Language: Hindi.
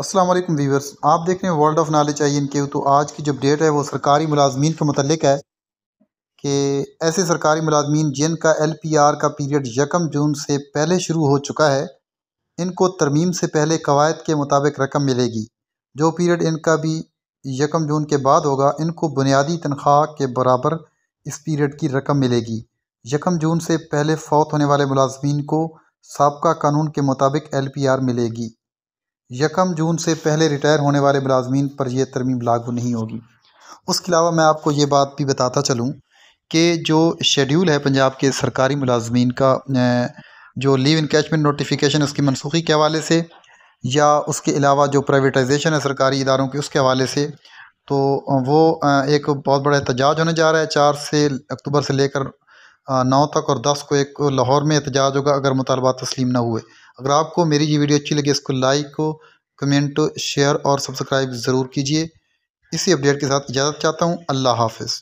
असलम वीवर्स आप देख रहे हैं world of knowledge I N K तो आज की जो अपडेट है वो सरकारी मुलाजमीन के मतलब है कि ऐसे सरकारी मुलाजमीन जिनका एल पी आर का पीरियड यकम जून से पहले शुरू हो चुका है इनको तरमीम से पहले कवायद के मुताबिक रकम मिलेगी जो पीरियड इनका भी यकम जून के बाद होगा इनको बुनियादी तनख्वाह के बराबर इस पीरियड की रकम मिलेगी यकम जून से पहले फौत होने वाले मुलाजमीन को सबका कानून के मुताबिक एल पी आर मिलेगी यकम जून से पहले रिटायर होने वाले मुलाजमीन पर यह तरमीम लागू नहीं होगी उसके अलावा मैं आपको ये बात भी बताता चलूँ कि जो शेड्यूल है पंजाब के सरकारी मुलाजमीन का जो लीव इनकेचमेंट नोटिफिकेशन उसकी मनसूखी के हवाले से या उसके अलावा जो प्राइवेटाइजेशन है सरकारी इदारों की उसके हवाले से तो वो एक बहुत बड़ा एहतजाज होने जा रहा है चार से अक्टूबर से लेकर नौ तक और दस को एक लाहौर में एहतजाज होगा अगर मुतालबा तस्लीम ना हुए अगर आपको मेरी ये वीडियो अच्छी लगी इसको लाइक को कमेंट शेयर और सब्सक्राइब ज़रूर कीजिए इसी अपडेट के साथ इजाज़त चाहता हूँ अल्लाह हाफिज़